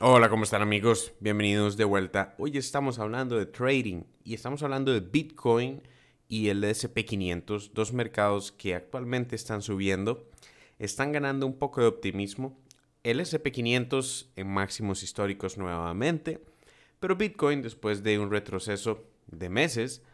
Hola, ¿cómo están amigos? Bienvenidos de vuelta. Hoy estamos hablando de trading y estamos hablando de Bitcoin y el SP500, dos mercados que actualmente están subiendo, están ganando un poco de optimismo. El SP500 en máximos históricos nuevamente, pero Bitcoin después de un retroceso de meses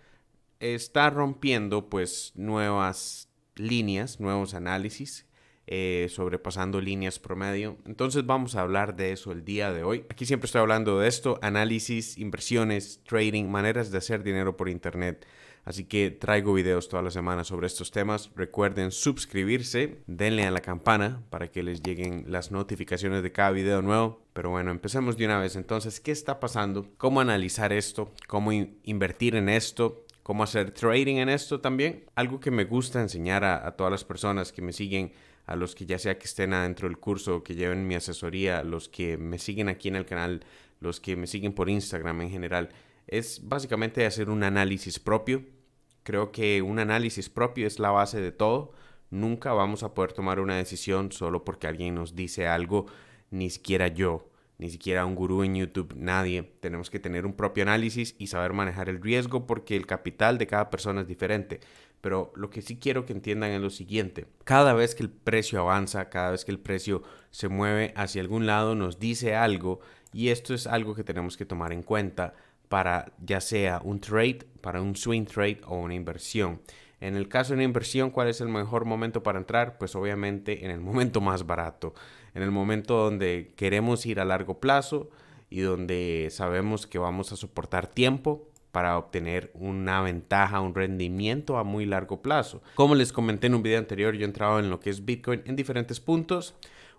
está rompiendo pues nuevas líneas, nuevos análisis eh, sobrepasando líneas promedio. Entonces vamos a hablar de eso el día de hoy. Aquí siempre estoy hablando de esto, análisis, inversiones, trading, maneras de hacer dinero por internet. Así que traigo videos todas las semanas sobre estos temas. Recuerden suscribirse, denle a la campana para que les lleguen las notificaciones de cada video nuevo. Pero bueno, empecemos de una vez. Entonces, ¿qué está pasando? ¿Cómo analizar esto? ¿Cómo invertir en esto? cómo hacer trading en esto también. Algo que me gusta enseñar a, todas las personas que me siguen, a los que ya sea que estén adentro del curso, que lleven mi asesoría, los que me siguen aquí en el canal, los que me siguen por Instagram en general, es básicamente hacer un análisis propio. Creo que un análisis propio es la base de todo. Nunca vamos a poder tomar una decisión solo porque alguien nos dice algo, ni siquiera yo ni siquiera un gurú en YouTube, nadie. Tenemos que tener un propio análisis y saber manejar el riesgo porque el capital de cada persona es diferente. Pero lo que sí quiero que entiendan es lo siguiente. Cada vez que el precio avanza, cada vez que el precio se mueve hacia algún lado, nos dice algo y esto es algo que tenemos que tomar en cuenta para ya sea un trade, para un swing trade o una inversión. En el caso de una inversión, ¿cuál es el mejor momento para entrar? Pues obviamente en el momento más barato en el momento donde queremos ir a largo plazo y donde sabemos que vamos a soportar tiempo para obtener una ventaja, un rendimiento a muy largo plazo. Como les comenté en un video anterior, yo he entrado en lo que es Bitcoin en diferentes puntos.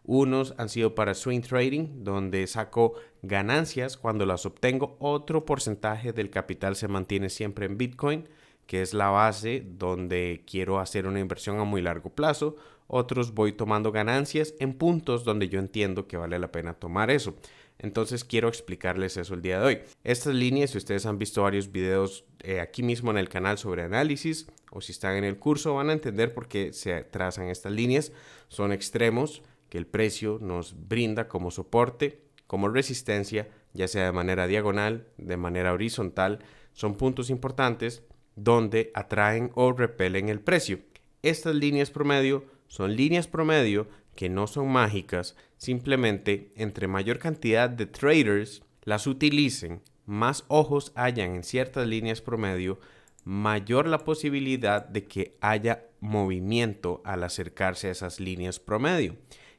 Unos han sido para swing trading, donde saco ganancias cuando las obtengo. Otro porcentaje del capital se mantiene siempre en Bitcoin, que es la base donde quiero hacer una inversión a muy largo plazo otros voy tomando ganancias en puntos donde yo entiendo que vale la pena tomar eso. Entonces quiero explicarles eso el día de hoy. Estas líneas, si ustedes han visto varios videos eh, aquí mismo en el canal sobre análisis o si están en el curso, van a entender por qué se trazan estas líneas. Son extremos que el precio nos brinda como soporte, como resistencia, ya sea de manera diagonal, de manera horizontal. Son puntos importantes donde atraen o repelen el precio. Estas líneas promedio son líneas promedio que no son mágicas, simplemente entre mayor cantidad de traders las utilicen, más ojos hayan en ciertas líneas promedio, mayor la posibilidad de que haya movimiento al acercarse a esas líneas promedio.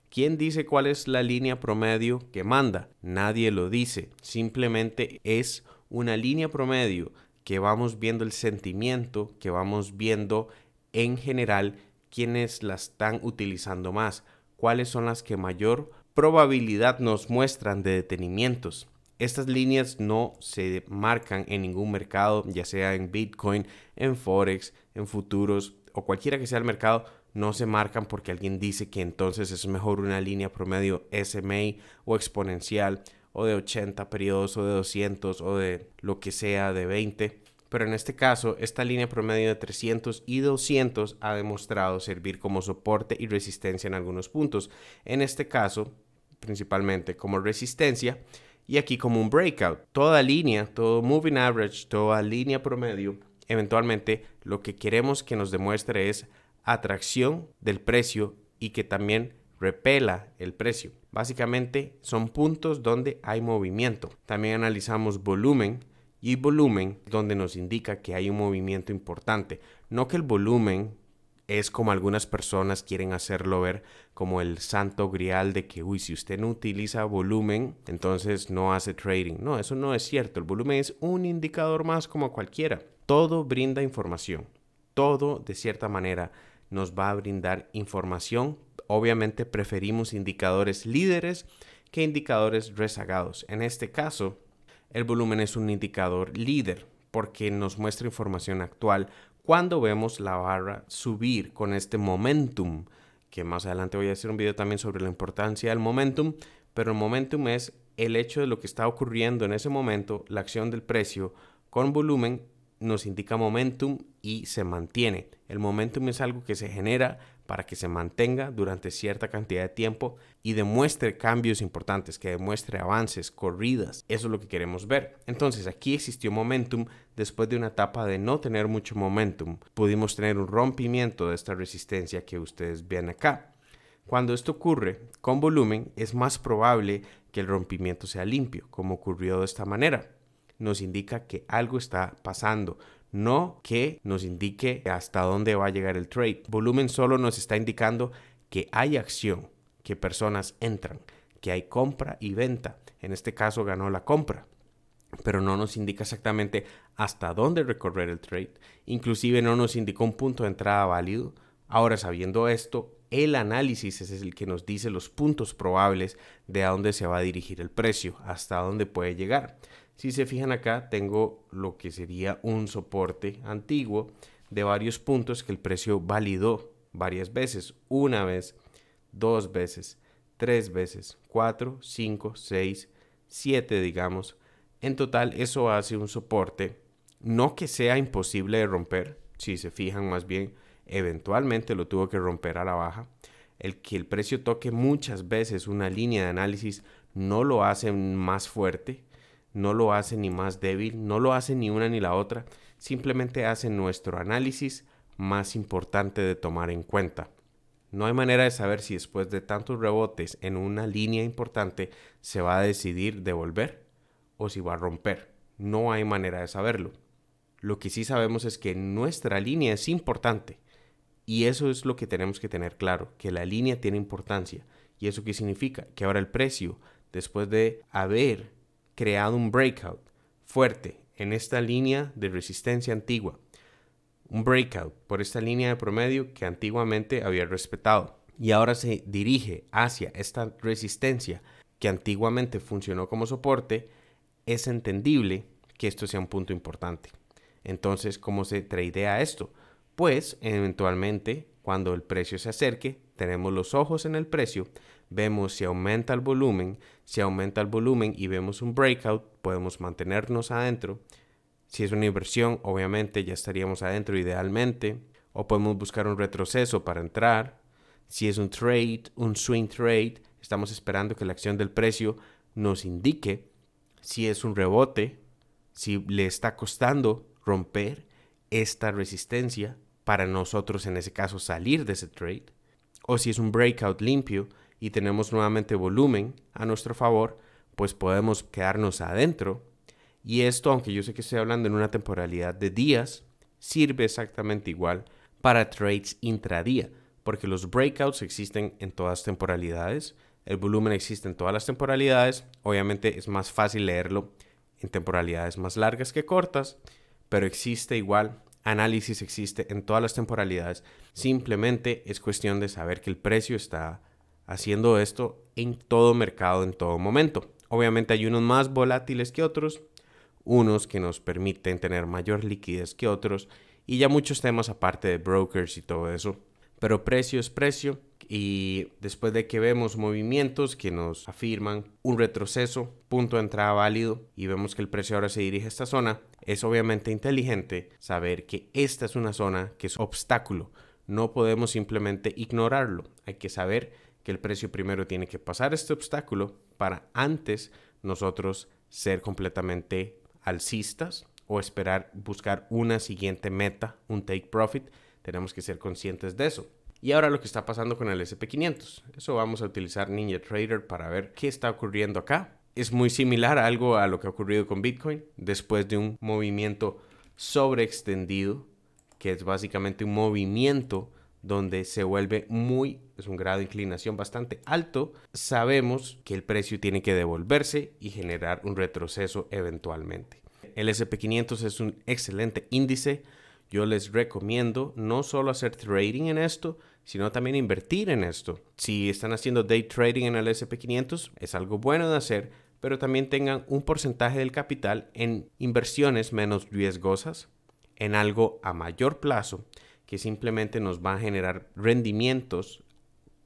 ¿Quién dice cuál es la línea promedio que manda? Nadie lo dice, simplemente es una línea promedio que vamos viendo el sentimiento, que vamos viendo en general quiénes las están utilizando más, cuáles son las que mayor probabilidad nos muestran de detenimientos. Estas líneas no se marcan en ningún mercado, ya sea en Bitcoin, en Forex, en futuros o cualquiera que sea el mercado, no se marcan porque alguien dice que entonces es mejor una línea promedio SMA o exponencial o de 80 periodos o de 200 o de lo que sea de 20 pero en este caso esta línea promedio de 300 y 200 ha demostrado servir como soporte y resistencia en algunos puntos. En este caso, principalmente como resistencia y aquí como un breakout. Toda línea, todo moving average, toda línea promedio, eventualmente lo que queremos que nos demuestre es atracción del precio y que también repela el precio. Básicamente son puntos donde hay movimiento. También analizamos volumen y volumen, donde nos indica que hay un movimiento importante. No que el volumen es como algunas personas quieren hacerlo ver, como el santo grial de que, uy, si usted no utiliza volumen, entonces no hace trading. No, eso no es cierto. El volumen es un indicador más como cualquiera. Todo brinda información. Todo, de cierta manera, nos va a brindar información. Obviamente preferimos indicadores líderes que indicadores rezagados. En este caso, el volumen es un indicador líder porque nos muestra información actual cuando vemos la barra subir con este momentum, que más adelante voy a hacer un video también sobre la importancia del momentum, pero el momentum es el hecho de lo que está ocurriendo en ese momento, la acción del precio con volumen nos indica momentum y se mantiene. El momentum es algo que se genera para que se mantenga durante cierta cantidad de tiempo y demuestre cambios importantes, que demuestre avances, corridas. Eso es lo que queremos ver. Entonces aquí existió momentum después de una etapa de no tener mucho momentum. Pudimos tener un rompimiento de esta resistencia que ustedes ven acá. Cuando esto ocurre con volumen es más probable que el rompimiento sea limpio, como ocurrió de esta manera. Nos indica que algo está pasando, no que nos indique hasta dónde va a llegar el trade. Volumen solo nos está indicando que hay acción, que personas entran, que hay compra y venta. En este caso ganó la compra, pero no nos indica exactamente hasta dónde recorrer el trade. Inclusive no nos indicó un punto de entrada válido. Ahora sabiendo esto, el análisis es el que nos dice los puntos probables de a dónde se va a dirigir el precio, hasta dónde puede llegar. Si se fijan acá, tengo lo que sería un soporte antiguo de varios puntos que el precio validó varias veces. Una vez, dos veces, tres veces, cuatro, cinco, seis, siete, digamos. En total, eso hace un soporte, no que sea imposible de romper, si se fijan más bien, eventualmente lo tuvo que romper a la baja. El que el precio toque muchas veces una línea de análisis no lo hace más fuerte, no lo hace ni más débil, no lo hace ni una ni la otra, simplemente hace nuestro análisis más importante de tomar en cuenta. No hay manera de saber si después de tantos rebotes en una línea importante se va a decidir devolver o si va a romper. No hay manera de saberlo. Lo que sí sabemos es que nuestra línea es importante. Y eso es lo que tenemos que tener claro, que la línea tiene importancia. ¿Y eso qué significa? Que ahora el precio, después de haber creado un breakout fuerte en esta línea de resistencia antigua. Un breakout por esta línea de promedio que antiguamente había respetado. Y ahora se dirige hacia esta resistencia que antiguamente funcionó como soporte. Es entendible que esto sea un punto importante. Entonces, ¿cómo se tradea esto? Pues eventualmente, cuando el precio se acerque, tenemos los ojos en el precio vemos si aumenta el volumen, si aumenta el volumen y vemos un breakout, podemos mantenernos adentro. Si es una inversión, obviamente ya estaríamos adentro idealmente. O podemos buscar un retroceso para entrar. Si es un trade, un swing trade, estamos esperando que la acción del precio nos indique si es un rebote, si le está costando romper esta resistencia para nosotros en ese caso salir de ese trade. O si es un breakout limpio, y tenemos nuevamente volumen a nuestro favor, pues podemos quedarnos adentro. Y esto, aunque yo sé que estoy hablando en una temporalidad de días, sirve exactamente igual para trades intradía, porque los breakouts existen en todas temporalidades, el volumen existe en todas las temporalidades, obviamente es más fácil leerlo en temporalidades más largas que cortas, pero existe igual, análisis existe en todas las temporalidades, simplemente es cuestión de saber que el precio está haciendo esto en todo mercado, en todo momento. Obviamente hay unos más volátiles que otros, unos que nos permiten tener mayor liquidez que otros y ya muchos temas aparte de brokers y todo eso. Pero precio es precio y después de que vemos movimientos que nos afirman un retroceso, punto de entrada válido y vemos que el precio ahora se dirige a esta zona, es obviamente inteligente saber que esta es una zona que es obstáculo. No podemos simplemente ignorarlo. Hay que saber que el precio primero tiene que pasar este obstáculo para antes nosotros ser completamente alcistas o esperar buscar una siguiente meta, un take profit. Tenemos que ser conscientes de eso. Y ahora lo que está pasando con el SP500. Eso vamos a utilizar Ninja Trader para ver qué está ocurriendo acá. Es muy similar a algo a lo que ha ocurrido con Bitcoin después de un movimiento sobreextendido, que es básicamente un movimiento donde se vuelve muy, es un grado de inclinación bastante alto, sabemos que el precio tiene que devolverse y generar un retroceso eventualmente. El SP500 es un excelente índice. Yo les recomiendo no solo hacer trading en esto, sino también invertir en esto. Si están haciendo day trading en el SP500, es algo bueno de hacer, pero también tengan un porcentaje del capital en inversiones menos riesgosas, en algo a mayor plazo que simplemente nos va a generar rendimientos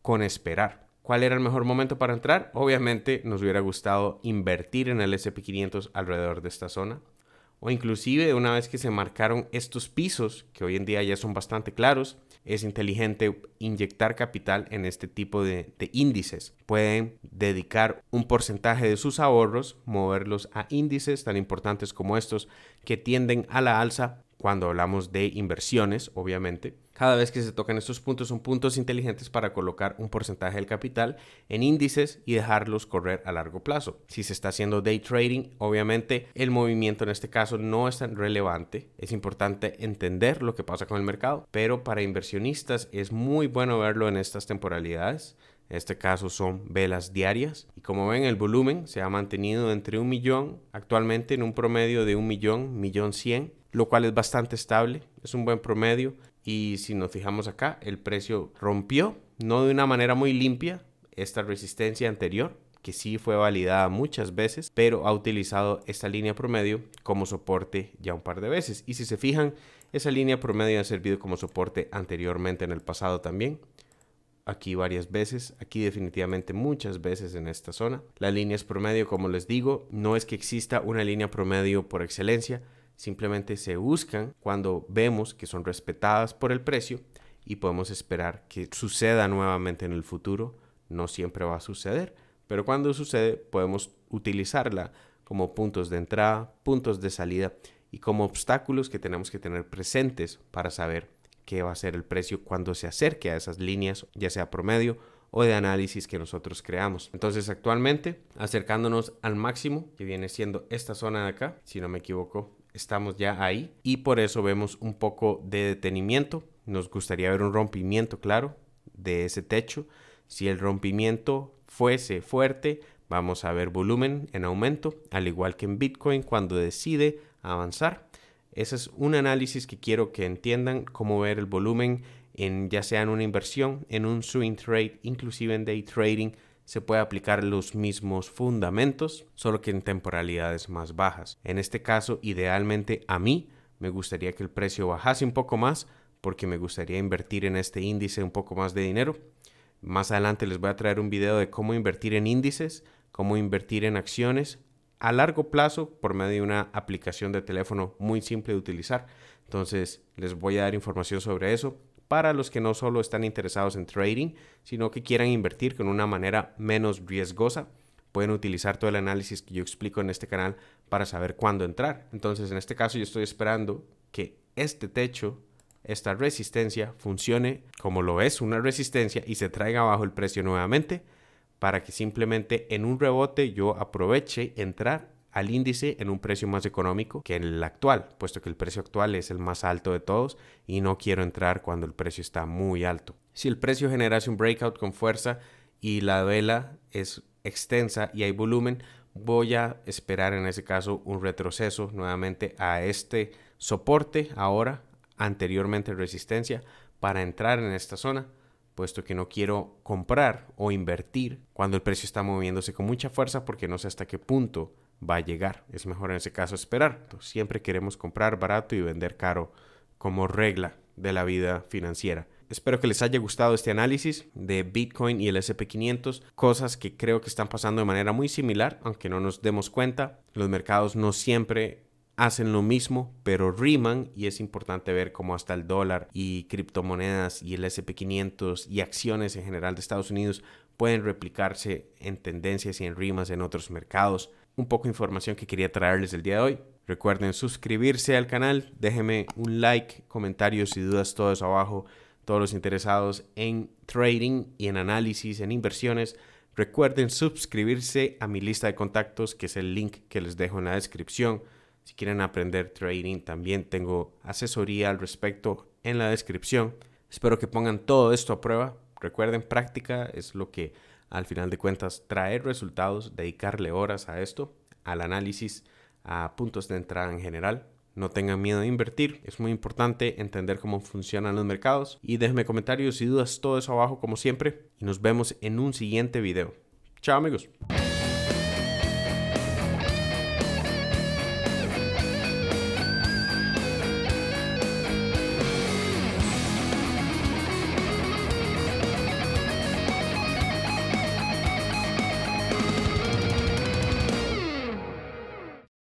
con esperar. ¿Cuál era el mejor momento para entrar? Obviamente nos hubiera gustado invertir en el SP500 alrededor de esta zona. O inclusive una vez que se marcaron estos pisos, que hoy en día ya son bastante claros, es inteligente inyectar capital en este tipo de, de índices. Pueden dedicar un porcentaje de sus ahorros, moverlos a índices tan importantes como estos que tienden a la alza cuando hablamos de inversiones, obviamente. Cada vez que se tocan estos puntos son puntos inteligentes para colocar un porcentaje del capital en índices y dejarlos correr a largo plazo. Si se está haciendo day trading, obviamente el movimiento en este caso no es tan relevante. Es importante entender lo que pasa con el mercado, pero para inversionistas es muy bueno verlo en estas temporalidades. En este caso son velas diarias. Y como ven, el volumen se ha mantenido entre un millón, actualmente en un promedio de un millón, millón cien lo cual es bastante estable, es un buen promedio y si nos fijamos acá, el precio rompió, no de una manera muy limpia, esta resistencia anterior, que sí fue validada muchas veces, pero ha utilizado esta línea promedio como soporte ya un par de veces. Y si se fijan, esa línea promedio ha servido como soporte anteriormente en el pasado también. Aquí varias veces, aquí definitivamente muchas veces en esta zona. la línea es promedio, como les digo, no es que exista una línea promedio por excelencia, simplemente se buscan cuando vemos que son respetadas por el precio y podemos esperar que suceda nuevamente en el futuro. No siempre va a suceder, pero cuando sucede podemos utilizarla como puntos de entrada, puntos de salida y como obstáculos que tenemos que tener presentes para saber qué va a ser el precio cuando se acerque a esas líneas, ya sea promedio o de análisis que nosotros creamos. Entonces actualmente acercándonos al máximo que viene siendo esta zona de acá, si no me equivoco, estamos ya ahí y por eso vemos un poco de detenimiento. Nos gustaría ver un rompimiento, claro, de ese techo. Si el rompimiento fuese fuerte, vamos a ver volumen en aumento, al igual que en Bitcoin cuando decide avanzar. Ese es un análisis que quiero que entiendan cómo ver el volumen en ya sea en una inversión, en un swing trade, inclusive en day trading, se puede aplicar los mismos fundamentos, solo que en temporalidades más bajas. En este caso, idealmente a mí me gustaría que el precio bajase un poco más porque me gustaría invertir en este índice un poco más de dinero. Más adelante les voy a traer un video de cómo invertir en índices, cómo invertir en acciones a largo plazo por medio de una aplicación de teléfono muy simple de utilizar. Entonces les voy a dar información sobre eso para los que no solo están interesados en trading, sino que quieran invertir con una manera menos riesgosa. Pueden utilizar todo el análisis que yo explico en este canal para saber cuándo entrar. Entonces, en este caso, yo estoy esperando que este techo, esta resistencia, funcione como lo es una resistencia y se traiga abajo el precio nuevamente para que simplemente en un rebote yo aproveche entrar al índice en un precio más económico que el actual, puesto que el precio actual es el más alto de todos y no quiero entrar cuando el precio está muy alto. Si el precio generase un breakout con fuerza y la vela es extensa y hay volumen, voy a esperar en ese caso un retroceso nuevamente a este soporte ahora anteriormente resistencia para entrar en esta zona puesto que no quiero comprar o invertir cuando el precio está moviéndose con mucha fuerza porque no sé hasta qué punto va a llegar. Es mejor en ese caso esperar. siempre queremos comprar barato y vender caro como regla de la vida financiera. Espero que les haya gustado este análisis de Bitcoin y el SP500, cosas que creo que están pasando de manera muy similar, aunque no nos demos cuenta. Los mercados no siempre hacen lo mismo, pero riman y es importante ver cómo hasta el dólar y criptomonedas y el SP500 y acciones en general de Estados Unidos pueden replicarse en tendencias y en rimas en otros mercados un poco de información que quería traerles el día de hoy. Recuerden suscribirse al canal, déjenme un like, comentarios y dudas todos abajo. Todos los interesados en trading y en análisis, en inversiones, recuerden suscribirse a mi lista de contactos, que es el link que les dejo en la descripción. Si quieren aprender trading, también tengo asesoría al respecto en la descripción. Espero que pongan todo esto a prueba. Recuerden, práctica es lo que al final de cuentas traer resultados, dedicarle horas a esto, al análisis, a puntos de entrada en general. No tengan miedo de invertir, es muy importante entender cómo funcionan los mercados y déjenme comentarios y dudas, todo eso abajo como siempre y nos vemos en un siguiente video. Chao amigos.